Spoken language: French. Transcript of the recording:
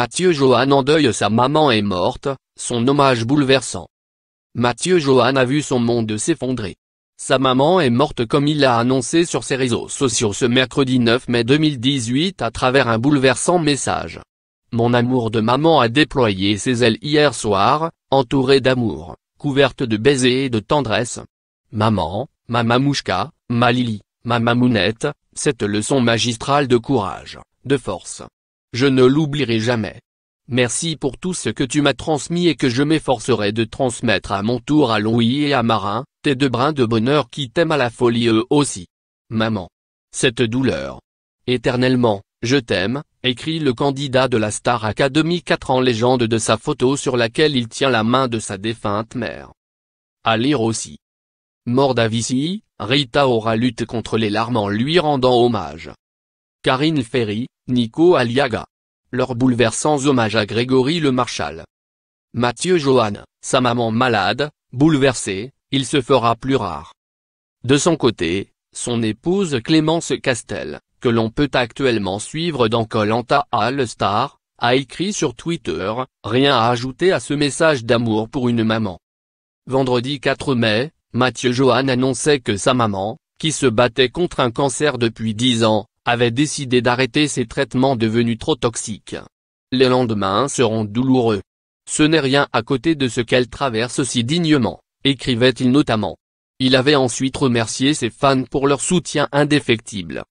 Mathieu Johan en deuil sa maman est morte, son hommage bouleversant. Mathieu Johan a vu son monde s'effondrer. Sa maman est morte comme il l'a annoncé sur ses réseaux sociaux ce mercredi 9 mai 2018 à travers un bouleversant message. Mon amour de maman a déployé ses ailes hier soir, entourée d'amour, couverte de baisers et de tendresse. Maman, ma mamouchka, ma lili, ma mamounette, cette leçon magistrale de courage, de force, je ne l'oublierai jamais. Merci pour tout ce que tu m'as transmis et que je m'efforcerai de transmettre à mon tour à Louis et à Marin, tes deux brins de bonheur qui t'aiment à la folie eux aussi. Maman. Cette douleur. Éternellement, je t'aime, écrit le candidat de la Star Academy 4 en légende de sa photo sur laquelle il tient la main de sa défunte mère. À lire aussi. Mort d'Avici, Rita aura lutte contre les larmes en lui rendant hommage. Karine Ferry, Nico Aliaga. Leur bouleversant hommage à Grégory Le Marshall. Mathieu Johan, sa maman malade, bouleversée, il se fera plus rare. De son côté, son épouse Clémence Castel, que l'on peut actuellement suivre dans Colanta All Star, a écrit sur Twitter, rien à ajouter à ce message d'amour pour une maman. Vendredi 4 mai, Mathieu Johan annonçait que sa maman, qui se battait contre un cancer depuis 10 ans, avait décidé d'arrêter ses traitements devenus trop toxiques. Les lendemains seront douloureux. Ce n'est rien à côté de ce qu'elle traverse si dignement, écrivait-il notamment. Il avait ensuite remercié ses fans pour leur soutien indéfectible.